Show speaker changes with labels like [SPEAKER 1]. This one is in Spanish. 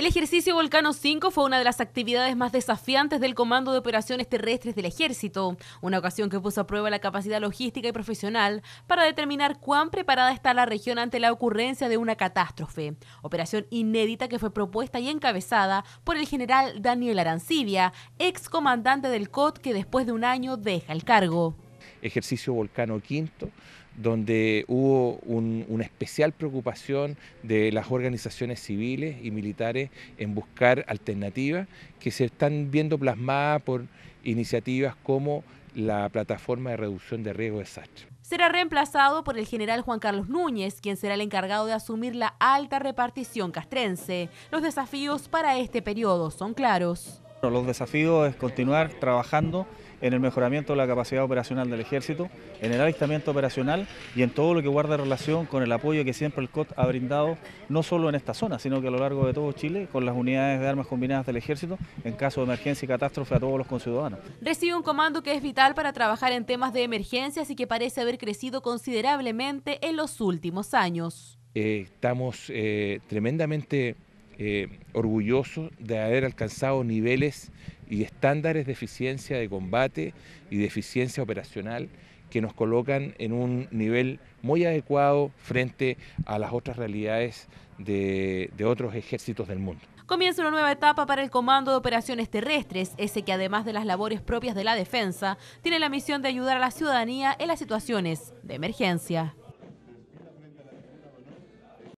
[SPEAKER 1] El ejercicio Volcano 5 fue una de las actividades más desafiantes del Comando de Operaciones Terrestres del Ejército, una ocasión que puso a prueba la capacidad logística y profesional para determinar cuán preparada está la región ante la ocurrencia de una catástrofe, operación inédita que fue propuesta y encabezada por el general Daniel Arancibia, ex comandante del COT que después de un año deja el cargo
[SPEAKER 2] ejercicio Volcano Quinto donde hubo una especial preocupación de las organizaciones civiles y militares en buscar alternativas que se están viendo plasmadas por iniciativas como la plataforma de reducción de riesgo de desastre.
[SPEAKER 1] Será reemplazado por el general Juan Carlos Núñez, quien será el encargado de asumir la alta repartición castrense. Los desafíos para este periodo son claros.
[SPEAKER 3] Los desafíos es continuar trabajando en el mejoramiento de la capacidad operacional del ejército, en el avistamiento operacional y en todo lo que guarda relación con el apoyo que siempre el COT ha brindado, no solo en esta zona, sino que a lo largo de todo Chile, con las unidades de armas combinadas del ejército, en caso de emergencia y catástrofe a todos los conciudadanos.
[SPEAKER 1] Recibe un comando que es vital para trabajar en temas de emergencias y que parece haber crecido considerablemente en los últimos años.
[SPEAKER 2] Eh, estamos eh, tremendamente eh, orgulloso de haber alcanzado niveles y estándares de eficiencia de combate y de eficiencia operacional que nos colocan en un nivel muy adecuado frente a las otras realidades de, de, otros ejércitos del mundo.
[SPEAKER 1] Comienza una nueva etapa para el Comando de Operaciones Terrestres, ese que además de las labores propias de la defensa, tiene la misión de ayudar a la ciudadanía en las situaciones de emergencia.